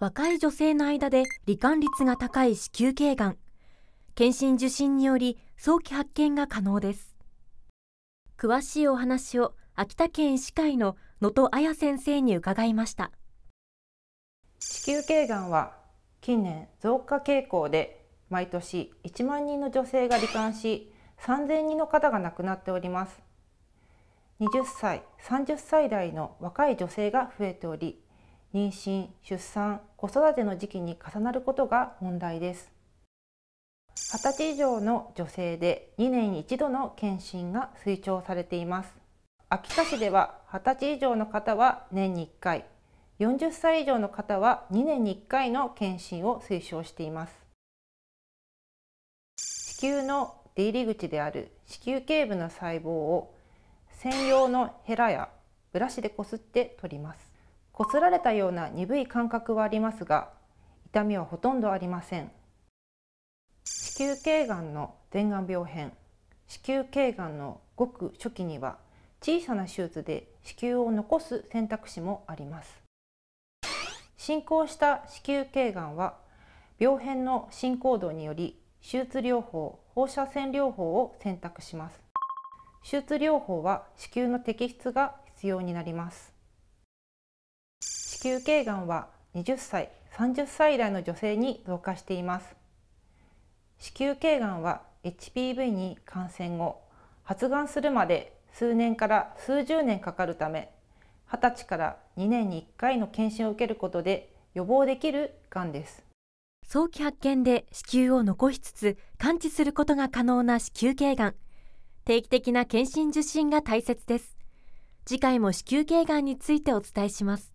若い女性の間で罹患率が高い子宮頸がん検診受診により早期発見が可能です詳しいお話を秋田県医師会の能登彩先生に伺いました子宮頸がんは近年増加傾向で毎年1万人の女性が罹患し3000人の方が亡くなっております20歳30歳代の若い女性が増えており妊娠出産子育ての時期に重なることが問題です20歳以上の女性で2年に1度の検診が推奨されています秋田市では20歳以上の方は年に1回40歳以上の方は2年に1回の検診を推奨しています子宮の出入り口である子宮頸部の細胞を専用のヘラやブラシでこすって取ります擦られたような鈍い感覚はありますが痛みはほとんどありません子宮頸がんの前がん病変子宮頸がんのごく初期には小さな手術で子宮を残す選択肢もあります進行した子宮頸がんは病変の進行度により手術療法放射線療法を選択します手術療法は子宮の摘出が必要になります子宮頸がんは20歳30歳以来の女性に増加しています子宮頸がんは HPV に感染後発がんするまで数年から数十年かかるため20歳から2年に1回の検診を受けることで予防できるがんです早期発見で子宮を残しつつ完治することが可能な子宮頸がん定期的な検診受診が大切です次回も子宮頸がんについてお伝えします